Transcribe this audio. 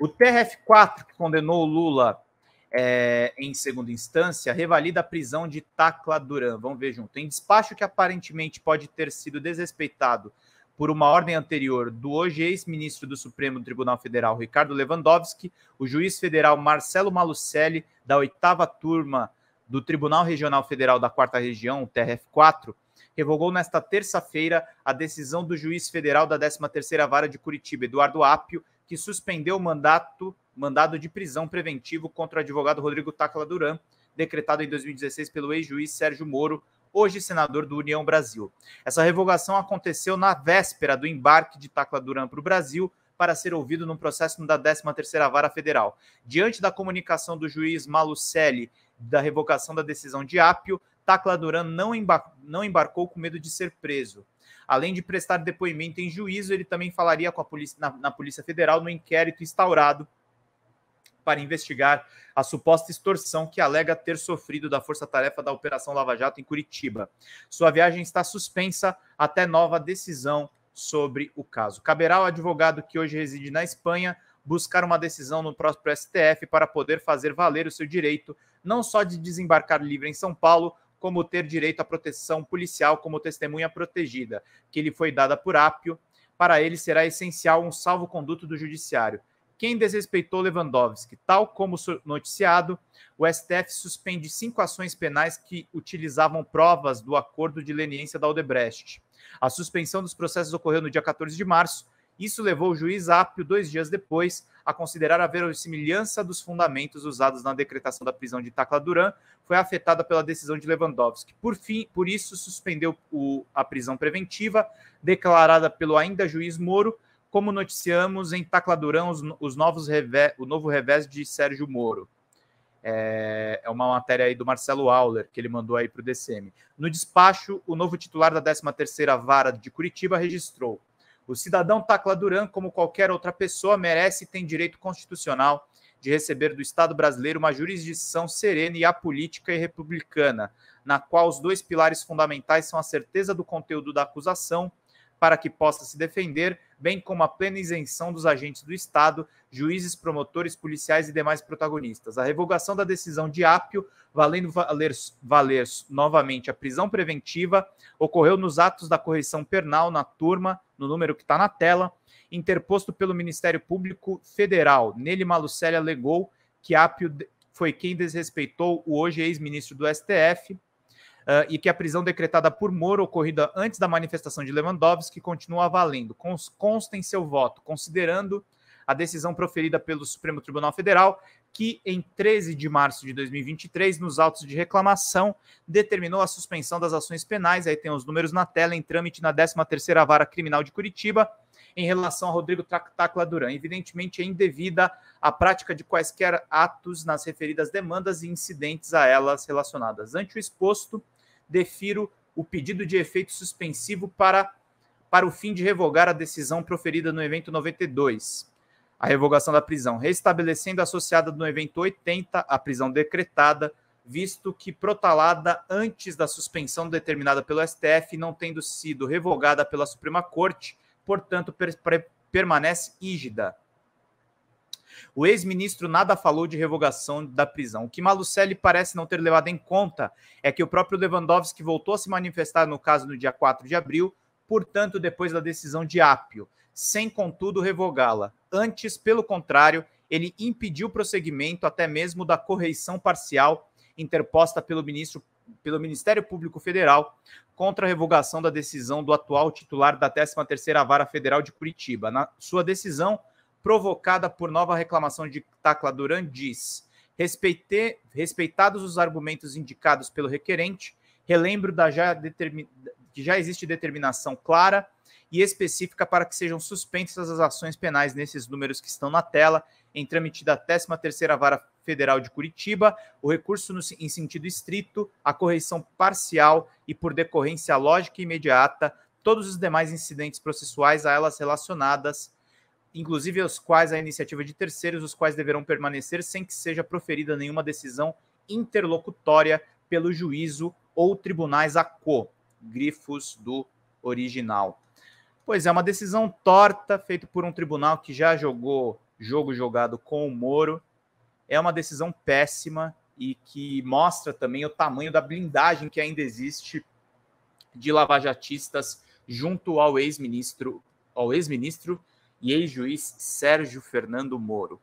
O TRF4, que condenou Lula é, em segunda instância, revalida a prisão de Tacla Duran. Vamos ver junto. Em despacho que aparentemente pode ter sido desrespeitado por uma ordem anterior do hoje ex-ministro do Supremo Tribunal Federal, Ricardo Lewandowski, o juiz federal Marcelo Malucelli, da oitava turma do Tribunal Regional Federal da Quarta Região, o TRF4, revogou nesta terça-feira a decisão do juiz federal da 13ª Vara de Curitiba, Eduardo Apio, que suspendeu o mandato, mandado de prisão preventivo contra o advogado Rodrigo Tacla Duran, decretado em 2016 pelo ex-juiz Sérgio Moro, hoje senador do União Brasil. Essa revogação aconteceu na véspera do embarque de Tacla Duran para o Brasil para ser ouvido num processo da 13ª Vara Federal. Diante da comunicação do juiz Malucelli da revocação da decisão de Apio, Tacla Duran não, embar não embarcou com medo de ser preso. Além de prestar depoimento em juízo, ele também falaria com a polícia, na, na Polícia Federal no inquérito instaurado para investigar a suposta extorsão que alega ter sofrido da força-tarefa da Operação Lava Jato em Curitiba. Sua viagem está suspensa até nova decisão sobre o caso. Caberá ao advogado que hoje reside na Espanha buscar uma decisão no próprio STF para poder fazer valer o seu direito não só de desembarcar livre em São Paulo, como ter direito à proteção policial como testemunha protegida, que lhe foi dada por Apio. Para ele será essencial um salvo-conduto do judiciário. Quem desrespeitou Lewandowski, tal como noticiado, o STF suspende cinco ações penais que utilizavam provas do acordo de leniência da Odebrecht. A suspensão dos processos ocorreu no dia 14 de março, isso levou o juiz Apio, dois dias depois, a considerar a verossimilhança dos fundamentos usados na decretação da prisão de Tacla Duran, foi afetada pela decisão de Lewandowski. Por fim, por isso, suspendeu o, a prisão preventiva, declarada pelo ainda juiz Moro, como noticiamos em Tacla Duran, os, os novos revés, o novo revés de Sérgio Moro. É, é uma matéria aí do Marcelo Auler, que ele mandou aí para o DCM. No despacho, o novo titular da 13ª Vara de Curitiba registrou o cidadão Tacla Duran, como qualquer outra pessoa, merece e tem direito constitucional de receber do Estado brasileiro uma jurisdição serena e apolítica e republicana, na qual os dois pilares fundamentais são a certeza do conteúdo da acusação para que possa se defender, bem como a plena isenção dos agentes do Estado, juízes, promotores, policiais e demais protagonistas. A revogação da decisão de Apio, valendo valer, valer novamente a prisão preventiva, ocorreu nos atos da correção pernal na turma, no número que está na tela, interposto pelo Ministério Público Federal. Nele, Malucelli alegou que Apio foi quem desrespeitou o hoje ex-ministro do STF, uh, e que a prisão decretada por Moro ocorrida antes da manifestação de Lewandowski continua valendo. Cons consta em seu voto, considerando a decisão proferida pelo Supremo Tribunal Federal, que em 13 de março de 2023, nos autos de reclamação, determinou a suspensão das ações penais, aí tem os números na tela, em trâmite na 13ª Vara Criminal de Curitiba, em relação a Rodrigo Tacla Duran. Evidentemente, é indevida a prática de quaisquer atos nas referidas demandas e incidentes a elas relacionadas. Ante o exposto, defiro o pedido de efeito suspensivo para, para o fim de revogar a decisão proferida no evento 92. A revogação da prisão, restabelecendo a associada no evento 80 a prisão decretada, visto que protalada antes da suspensão determinada pelo STF, não tendo sido revogada pela Suprema Corte, portanto, per permanece ígida. O ex-ministro nada falou de revogação da prisão. O que Malucelli parece não ter levado em conta é que o próprio Lewandowski voltou a se manifestar no caso no dia 4 de abril, portanto, depois da decisão de Apio, sem contudo revogá-la. Antes, pelo contrário, ele impediu o prosseguimento até mesmo da correição parcial interposta pelo ministro pelo Ministério Público Federal contra a revogação da decisão do atual titular da 13ª Vara Federal de Curitiba. Na sua decisão, provocada por nova reclamação de Tacla Duran, diz: respeitados os argumentos indicados pelo requerente, relembro da já determin... que já existe determinação clara e específica para que sejam suspensas as ações penais nesses números que estão na tela, em trâmite da 13ª Vara Federal de Curitiba, o recurso no, em sentido estrito, a correção parcial e por decorrência lógica e imediata, todos os demais incidentes processuais a elas relacionadas, inclusive os quais a iniciativa de terceiros, os quais deverão permanecer sem que seja proferida nenhuma decisão interlocutória pelo juízo ou tribunais a co, grifos do original. Pois é, uma decisão torta, feita por um tribunal que já jogou jogo jogado com o Moro, é uma decisão péssima e que mostra também o tamanho da blindagem que ainda existe de lavajatistas junto ao ex-ministro, ao ex-ministro e ex-juiz Sérgio Fernando Moro.